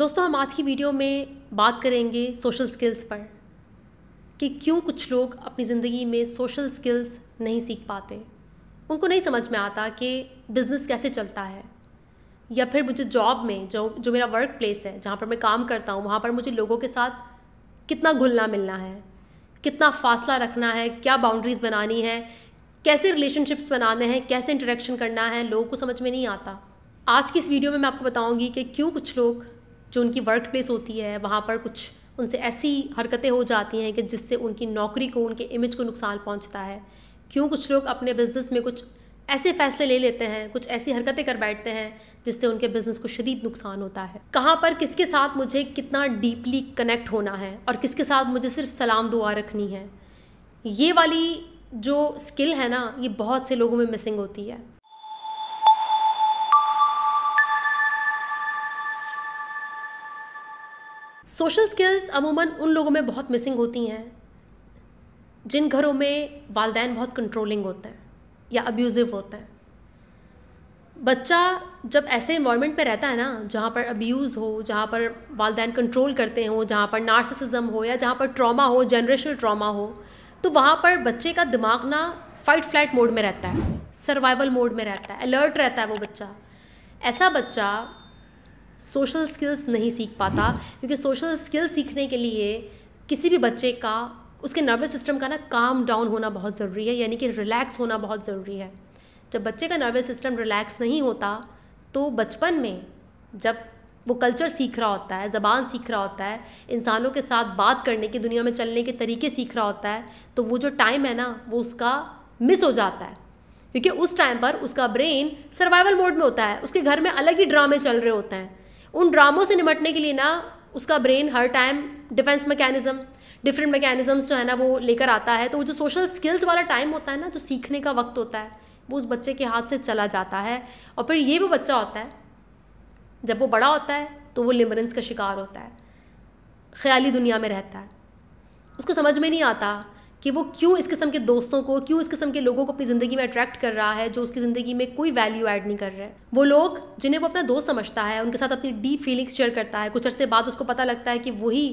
दोस्तों हम आज की वीडियो में बात करेंगे सोशल स्किल्स पर कि क्यों कुछ लोग अपनी ज़िंदगी में सोशल स्किल्स नहीं सीख पाते उनको नहीं समझ में आता कि बिज़नेस कैसे चलता है या फिर मुझे जॉब में जो जो मेरा वर्क प्लेस है जहाँ पर मैं काम करता हूँ वहाँ पर मुझे लोगों के साथ कितना घुलना मिलना है कितना फासला रखना है क्या बाउंड्रीज़ बनानी है कैसे रिलेशनशिप्स बनाने हैं कैसे इंटरेक्शन करना है लोगों को समझ में नहीं आता आज की इस वीडियो में मैं आपको बताऊंगी कि क्यों कुछ लोग जो उनकी वर्क प्लेस होती है वहाँ पर कुछ उनसे ऐसी हरकतें हो जाती हैं कि जिससे उनकी नौकरी को उनके इमेज को नुकसान पहुँचता है क्यों कुछ लोग अपने बिज़नेस में कुछ ऐसे फैसले ले लेते हैं कुछ ऐसी हरकतें कर बैठते हैं जिससे उनके बिज़नेस को शदीद नुकसान होता है कहाँ पर किसके साथ मुझे कितना डीपली कनेक्ट होना है और किसके साथ मुझे सिर्फ सलाम दुआ रखनी है ये वाली जो स्किल है ना ये बहुत से लोगों में मिसिंग होती है सोशल स्किल्स अमूमन उन लोगों में बहुत मिसिंग होती हैं जिन घरों में वालदेन बहुत कंट्रोलिंग होते हैं या अब्यूज़िव होते हैं बच्चा जब ऐसे इन्वायरमेंट में रहता है ना जहाँ पर अब्यूज़ हो जहाँ पर वालदेन कंट्रोल करते हों जहाँ पर नार्सिसिज्म हो या जहाँ पर ट्रॉमा हो जनरेशनल ट्रॉमा हो तो वहाँ पर बच्चे का दिमाग ना फाइट फ्लैट मोड में रहता है सर्वाइवल मोड में रहता है अलर्ट रहता है वो बच्चा ऐसा बच्चा सोशल स्किल्स नहीं सीख पाता क्योंकि सोशल स्किल्स सीखने के लिए किसी भी बच्चे का उसके नर्वस सिस्टम का ना काम डाउन होना बहुत ज़रूरी है यानी कि रिलैक्स होना बहुत ज़रूरी है जब बच्चे का नर्वस सिस्टम रिलैक्स नहीं होता तो बचपन में जब वो कल्चर सीख रहा होता है ज़बान सीख रहा होता है इंसानों के साथ बात करने की दुनिया में चलने के तरीके सीख रहा होता है तो वो जो टाइम है ना वो उसका मिस हो जाता है क्योंकि उस टाइम पर उसका ब्रेन सर्वाइवल मोड में होता है उसके घर में अलग ही ड्रामे चल रहे होते हैं उन ड्रामों से निपटने के लिए ना उसका ब्रेन हर time defence mechanism different mechanisms जो है ना वो लेकर आता है तो वो जो सोशल स्किल्स वाला टाइम होता है ना जो सीखने का वक्त होता है वो उस बच्चे के हाथ से चला जाता है और फिर ये वो बच्चा होता है जब वो बड़ा होता है तो वो लिमरेंस का शिकार होता है ख्याली दुनिया में रहता है उसको समझ में नहीं आता कि वो क्यों इस किस्म के दोस्तों को क्यों इस किस्म के लोगों को अपनी ज़िंदगी में अट्रैक्ट कर रहा है जो उसकी ज़िंदगी में कोई वैल्यू ऐड नहीं कर रहे हैं वो लोग जिन्हें वो अपना दोस्त समझता है उनके साथ अपनी डीप फीलिंग्स शेयर करता है कुछ अरसे बाद उसको पता लगता है कि वही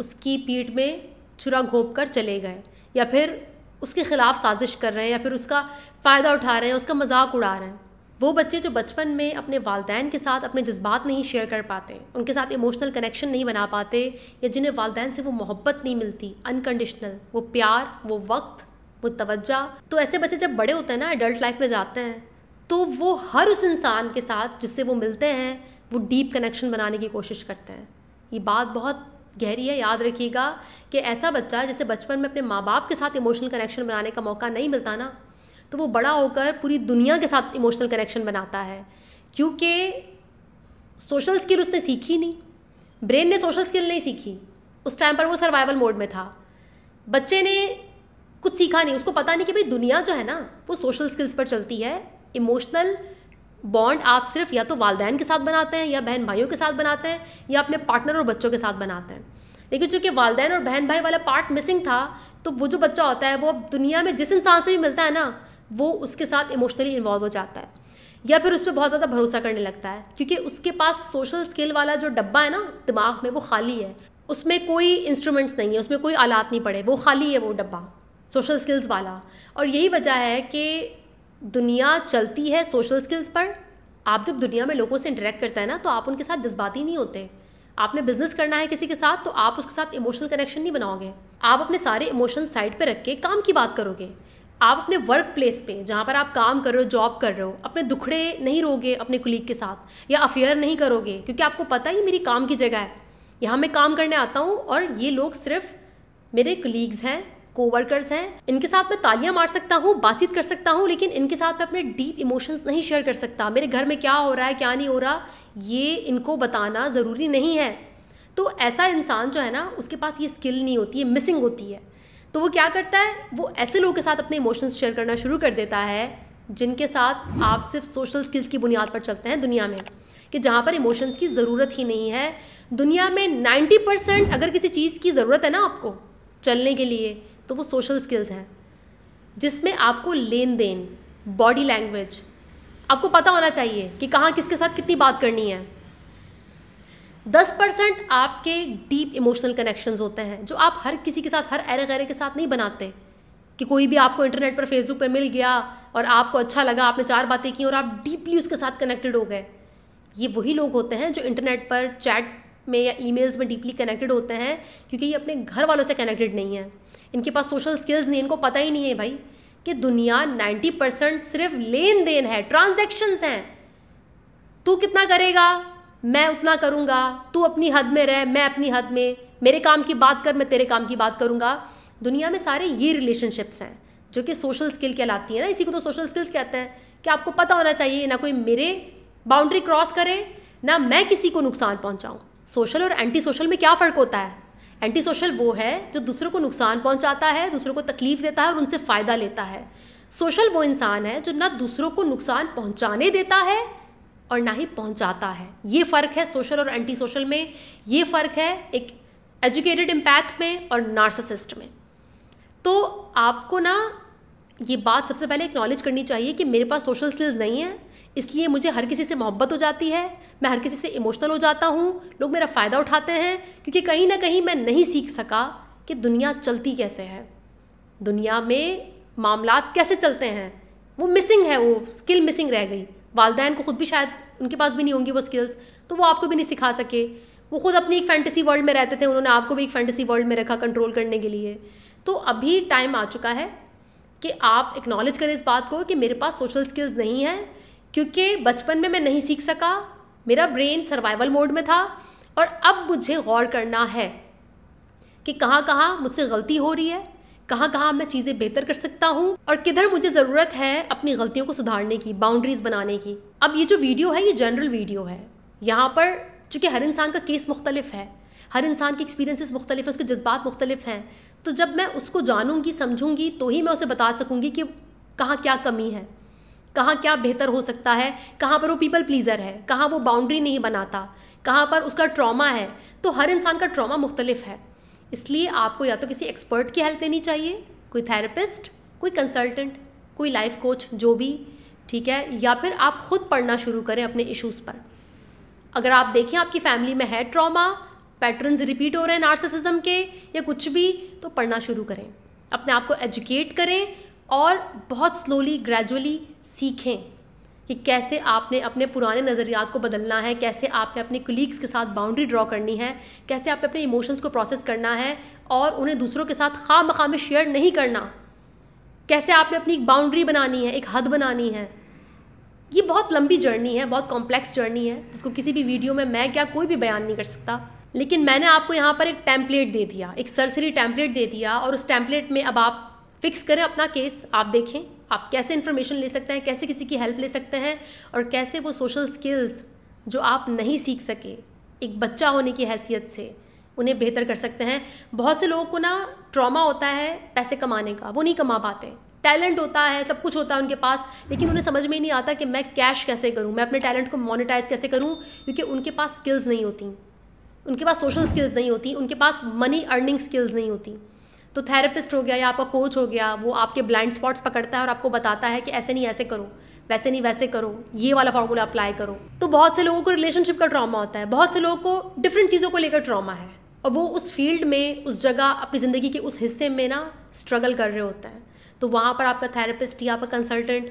उसकी पीठ में छुरा घोप कर चले गए या फिर उसके ख़िलाफ़ साजिश कर रहे हैं या फिर उसका फ़ायदा उठा रहे हैं उसका मजाक उड़ा रहे हैं वो बच्चे जो बचपन में अपने वालदेन के साथ अपने जज्बात नहीं शेयर कर पाते उनके साथ इमोशनल कनेक्शन नहीं बना पाते या जिन्हें वालदेन से वो मोहब्बत नहीं मिलती अनकंडीशनल वो प्यार वो वक्त वो तवज्जा तो ऐसे बच्चे जब बड़े होते हैं ना एडल्ट लाइफ में जाते हैं तो वो हर उस इंसान के साथ जिससे वो मिलते हैं वो डीप कनेक्शन बनाने की कोशिश करते हैं ये बात बहुत गहरी है याद रखिएगा कि ऐसा बच्चा जिसे बचपन में अपने माँ बाप के साथ इमोशनल कनेक्शन बनाने का मौका नहीं मिलता ना तो वो बड़ा होकर पूरी दुनिया के साथ इमोशनल कनेक्शन बनाता है क्योंकि सोशल स्किल उसने सीखी नहीं ब्रेन ने सोशल स्किल नहीं सीखी उस टाइम पर वो सर्वाइवल मोड में था बच्चे ने कुछ सीखा नहीं उसको पता नहीं कि भाई दुनिया जो है ना वो सोशल स्किल्स पर चलती है इमोशनल बॉन्ड आप सिर्फ या तो वालदेन के साथ बनाते हैं या बहन भाइयों के साथ बनाते हैं या अपने पार्टनर और बच्चों के साथ बनाते हैं लेकिन चूंकि वालदेन और बहन भाई वाला पार्ट मिसिंग था तो वो जो बच्चा होता है वो अब दुनिया में जिस इंसान से भी मिलता है ना वो उसके साथ इमोशनली इन्वॉल्व हो जाता है या फिर उस पर बहुत ज़्यादा भरोसा करने लगता है क्योंकि उसके पास सोशल स्किल वाला जो डब्बा है ना दिमाग में वो खाली है उसमें कोई इंस्ट्रूमेंट्स नहीं है उसमें कोई आलात नहीं पड़े वो खाली है वो डब्बा सोशल स्किल्स वाला और यही वजह है कि दुनिया चलती है सोशल स्किल्स पर आप जब दुनिया में लोगों से इंटरेक्ट करता है ना तो आप उनके साथ जज्बाती नहीं होते आपने बिजनेस करना है किसी के साथ तो आप उसके साथ इमोशनल कनेक्शन नहीं बनाओगे आप अपने सारे इमोशन साइड पर रख के काम की बात करोगे आप अपने वर्क प्लेस पे जहाँ पर आप काम कर रहे हो जॉब कर रहे हो अपने दुखड़े नहीं रोगे अपने कुलीग के साथ या अफेयर नहीं करोगे क्योंकि आपको पता ही मेरी काम की जगह है यहाँ मैं काम करने आता हूँ और ये लोग सिर्फ मेरे कलीग्स हैं कोवर्कर्स हैं इनके साथ मैं तालियां मार सकता हूँ बातचीत कर सकता हूँ लेकिन इनके साथ मैं अपने डीप इमोशंस नहीं शेयर कर सकता मेरे घर में क्या हो रहा है क्या नहीं हो रहा ये इनको बताना ज़रूरी नहीं है तो ऐसा इंसान जो है ना उसके पास ये स्किल नहीं होती है मिसिंग होती है तो वो क्या करता है वो ऐसे लोगों के साथ अपने इमोशंस शेयर करना शुरू कर देता है जिनके साथ आप सिर्फ सोशल स्किल्स की बुनियाद पर चलते हैं दुनिया में कि जहाँ पर इमोशंस की ज़रूरत ही नहीं है दुनिया में 90 परसेंट अगर किसी चीज़ की ज़रूरत है ना आपको चलने के लिए तो वो सोशल स्किल्स हैं जिसमें आपको लेन देन बॉडी लैंग्वेज आपको पता होना चाहिए कि कहाँ किसके साथ कितनी बात करनी है दस परसेंट आपके डीप इमोशनल कनेक्शंस होते हैं जो आप हर किसी के साथ हर ऐरे गैरे के साथ नहीं बनाते कि कोई भी आपको इंटरनेट पर फेसबुक पर मिल गया और आपको अच्छा लगा आपने चार बातें की और आप डीपली उसके साथ कनेक्टेड हो गए ये वही लोग होते हैं जो इंटरनेट पर चैट में या ई में डीपली कनेक्टेड होते हैं क्योंकि ये अपने घर वालों से कनेक्टेड नहीं है इनके पास सोशल स्किल्स नहीं इनको पता ही नहीं है भाई कि दुनिया 90 परसेंट सिर्फ लेन देन है ट्रांजेक्शन्स हैं तू कितना करेगा मैं उतना करूँगा तू अपनी हद में रह मैं अपनी हद में मेरे काम की बात कर मैं तेरे काम की बात करूँगा दुनिया में सारे ये रिलेशनशिप्स हैं जो कि सोशल स्किल कहलाती है ना इसी को तो सोशल स्किल्स कहते हैं कि आपको पता होना चाहिए ना कोई मेरे बाउंड्री क्रॉस करे ना मैं किसी को नुकसान पहुँचाऊँ सोशल और एंटी सोशल में क्या फ़र्क होता है एंटी सोशल वो है जो दूसरों को नुकसान पहुंचाता है दूसरों को तकलीफ देता है और उनसे फ़ायदा लेता है सोशल वो इंसान है जो ना दूसरों को नुकसान पहुंचाने देता है और ना ही पहुंचाता है ये फ़र्क है सोशल और एंटी सोशल में ये फ़र्क है एक एजुकेटेड इम्पैथ में और नार्ससिस्ट में तो आपको ना ये बात सबसे पहले एक्नॉलेज करनी चाहिए कि मेरे पास सोशल स्किल्स नहीं है इसलिए मुझे हर किसी से मोहब्बत हो जाती है मैं हर किसी से इमोशनल हो जाता हूँ लोग मेरा फ़ायदा उठाते हैं क्योंकि कहीं ना कहीं मैं नहीं सीख सका कि दुनिया चलती कैसे है दुनिया में मामला कैसे चलते हैं वो मिसिंग है वो स्किल मिसिंग रह गई वालदेन को खुद भी शायद उनके पास भी नहीं होंगी वो स्किल्स तो वो आपको भी नहीं सिखा सके वो खुद अपनी एक फैंटेसी वर्ल्ड में रहते थे उन्होंने आपको भी एक फैंटेसी वर्ल्ड में रखा कंट्रोल करने के लिए तो अभी टाइम आ चुका है कि आप एक्नॉलेज करें इस बात को कि मेरे पास सोशल स्किल्स नहीं है क्योंकि बचपन में मैं नहीं सीख सका मेरा ब्रेन सर्वाइवल मोड में था और अब मुझे गौर करना है कि कहाँ कहाँ मुझसे गलती हो रही है कहाँ कहाँ मैं चीज़ें बेहतर कर सकता हूँ और किधर मुझे ज़रूरत है अपनी गलतियों को सुधारने की बाउंड्रीज़ बनाने की अब ये जो वीडियो है ये जनरल वीडियो है यहाँ पर चूँकि हर इंसान का केस मुख्तलिफ है हर इंसान के एक्सपीरियंसेस मुख्तलिफ है उसके जज्बात मुख्तलिफ हैं तो जब मैं उसको जानूंगी समझूंगी तो ही मैं उसे बता सकूंगी कि कहाँ क्या कमी है कहाँ क्या बेहतर हो सकता है कहाँ पर वो पीपल प्लीज़र है कहाँ वो बाउंड्री नहीं बनाता कहाँ पर उसका ट्रॉमा है तो हर इंसान का ट्रॉमा मुख्तलिफ है इसलिए आपको या तो किसी एक्सपर्ट की हेल्प लेनी चाहिए कोई थेरेपिस्ट कोई कंसल्टेंट कोई लाइफ कोच जो भी ठीक है या फिर आप खुद पढ़ना शुरू करें अपने इश्यूज़ पर अगर आप देखें आपकी फैमिली में है ट्रॉमा पैटर्न्स रिपीट हो रहे हैं नार्सिसिज्म के या कुछ भी तो पढ़ना शुरू करें अपने आप को एजुकेट करें और बहुत स्लोली ग्रेजुअली सीखें कि कैसे आपने अपने पुराने नज़रियात को बदलना है कैसे आपने अपने कलीग्स के साथ बाउंड्री ड्रॉ करनी है कैसे आपने अपने इमोशंस को प्रोसेस करना है और उन्हें दूसरों के साथ खाम खाम में शेयर नहीं करना कैसे आपने अपनी एक बाउंड्री बनानी है एक हद बनानी है ये बहुत लंबी जर्नी है बहुत कॉम्प्लेक्स जर्नी है जिसको किसी भी वीडियो में मैं क्या कोई भी बयान नहीं कर सकता लेकिन मैंने आपको यहाँ पर एक टैंपलेट दे दिया एक सरसरी टैंपलेट दे दिया और उस टैंपलेट में अब आप फिक्स करें अपना केस आप देखें आप कैसे इन्फॉर्मेशन ले सकते हैं कैसे किसी की हेल्प ले सकते हैं और कैसे वो सोशल स्किल्स जो आप नहीं सीख सके एक बच्चा होने की हैसियत से उन्हें बेहतर कर सकते हैं बहुत से लोगों को ना ट्रॉमा होता है पैसे कमाने का वो नहीं कमा पाते टैलेंट होता है सब कुछ होता है उनके पास लेकिन उन्हें समझ में ही नहीं आता कि मैं कैश कैसे करूँ मैं अपने टैलेंट को मोनिटाइज कैसे करूँ क्योंकि उनके पास स्किल्स नहीं होती उनके पास सोशल स्किल्स नहीं होती उनके पास मनी अर्निंग स्किल्स नहीं होती तो थेरेपिस्ट हो गया या आपका कोच हो गया वो आपके ब्लाइंड स्पॉट्स पकड़ता है और आपको बताता है कि ऐसे नहीं ऐसे करो वैसे नहीं वैसे करो ये वाला फॉर्मूला अप्लाई करो तो बहुत से लोगों को रिलेशनशिप का ट्रॉमा होता है बहुत से लोगों को डिफरेंट चीज़ों को लेकर ट्रॉमा है और वो उस फील्ड में उस जगह अपनी ज़िंदगी के उस हिस्से में ना स्ट्रगल कर रहे होते हैं तो वहाँ पर आपका थेरेपिस्ट या आपका कंसल्टेंट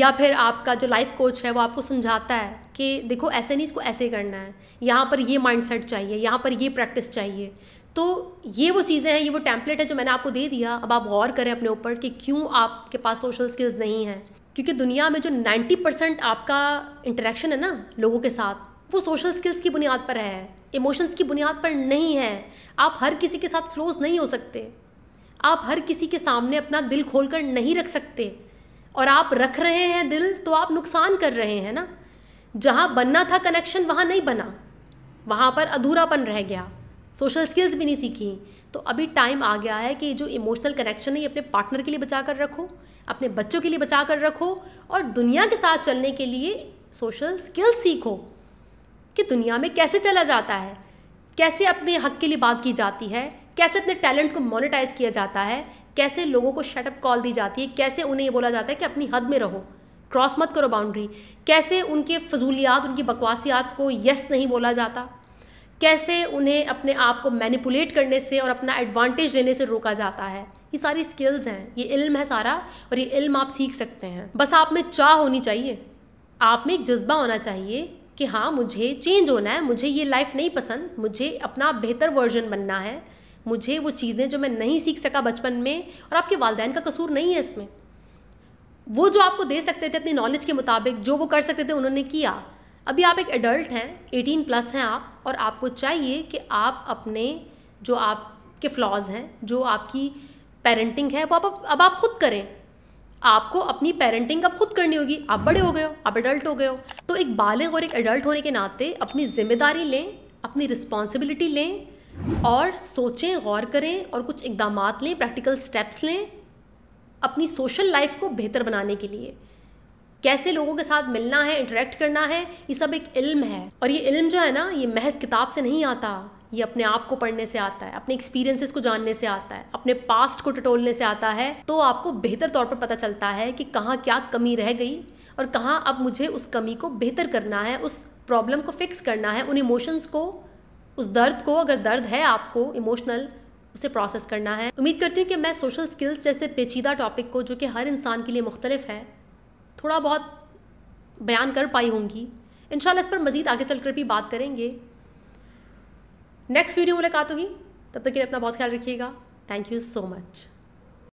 या फिर आपका जो लाइफ कोच है वो आपको समझाता है कि देखो ऐसे नहीं इसको ऐसे करना है यहाँ पर ये माइंडसेट चाहिए यहाँ पर ये प्रैक्टिस चाहिए तो ये वो चीज़ें हैं ये वो टैंपलेट है जो मैंने आपको दे दिया अब आप गौर करें अपने ऊपर कि क्यों आपके पास सोशल स्किल्स नहीं हैं क्योंकि दुनिया में जो 90 परसेंट आपका इंटरेक्शन है ना लोगों के साथ वो सोशल स्किल्स की बुनियाद पर है इमोशंस की बुनियाद पर नहीं है आप हर किसी के साथ क्लोज नहीं हो सकते आप हर किसी के सामने अपना दिल खोल कर नहीं रख सकते और आप रख रहे हैं दिल तो आप नुकसान कर रहे हैं ना जहाँ बनना था कनेक्शन वहाँ नहीं बना वहाँ पर अधूरापन रह गया सोशल स्किल्स भी नहीं सीखी तो अभी टाइम आ गया है कि जो इमोशनल कनेक्शन है ये अपने पार्टनर के लिए बचा कर रखो अपने बच्चों के लिए बचा कर रखो और दुनिया के साथ चलने के लिए सोशल स्किल्स सीखो कि दुनिया में कैसे चला जाता है कैसे अपने हक के लिए बात की जाती है कैसे अपने टैलेंट को मोनिटाइज़ किया जाता है कैसे लोगों को शटअप कॉल दी जाती है कैसे उन्हें ये बोला जाता है कि अपनी हद में रहो क्रॉस मत करो बाउंड्री कैसे उनके फजूलियात उनकी बकवासियात को यस नहीं बोला जाता कैसे उन्हें अपने आप को मैनिपुलेट करने से और अपना एडवांटेज लेने से रोका जाता है ये सारी स्किल्स हैं ये इल्म है सारा और ये इल्म आप सीख सकते हैं बस आप में चाह होनी चाहिए आप में एक जज्बा होना चाहिए कि हाँ मुझे चेंज होना है मुझे ये लाइफ नहीं पसंद मुझे अपना बेहतर वर्जन बनना है मुझे वो चीज़ें जो मैं नहीं सीख सका बचपन में और आपके वालदेन का कसूर नहीं है इसमें वो जो आपको दे सकते थे अपनी नॉलेज के मुताबिक जो वो कर सकते थे उन्होंने किया अभी आप एक एडल्ट हैं एटीन प्लस हैं आप और आपको चाहिए कि आप अपने जो आपके फ्लॉज हैं जो आपकी पेरेंटिंग है वो आप अब आप खुद करें आपको अपनी पेरेंटिंग अब खुद करनी होगी आप बड़े हो गए हो आप एडल्ट हो गए हो तो एक बालग और एक एडल्ट होने के नाते अपनी जिम्मेदारी लें अपनी रिस्पॉन्सिबिलिटी लें और सोचें गौर करें और कुछ इकदाम लें प्रैक्टिकल स्टेप्स लें अपनी सोशल लाइफ को बेहतर बनाने के लिए कैसे लोगों के साथ मिलना है इंटरेक्ट करना है ये सब एक इल्म है और ये इल्म जो है ना ये महज किताब से नहीं आता ये अपने आप को पढ़ने से आता है अपने एक्सपीरियंसेस को जानने से आता है अपने पास्ट को टटोलने से आता है तो आपको बेहतर तौर पर पता चलता है कि कहाँ क्या कमी रह गई और कहाँ अब मुझे उस कमी को बेहतर करना है उस प्रॉब्लम को फिक्स करना है उन इमोशंस को उस दर्द को अगर दर्द है आपको इमोशनल उसे प्रोसेस करना है उम्मीद करती हूँ कि मैं सोशल स्किल्स जैसे पेचीदा टॉपिक को जो कि हर इंसान के लिए मुख्तलिफ है थोड़ा बहुत बयान कर पाई होंगी इन इस पर मज़ीद आगे चल कर भी बात करेंगे नेक्स्ट वीडियो मुलाकात होगी तब तक के लिए अपना बहुत ख्याल रखिएगा थैंक यू सो मच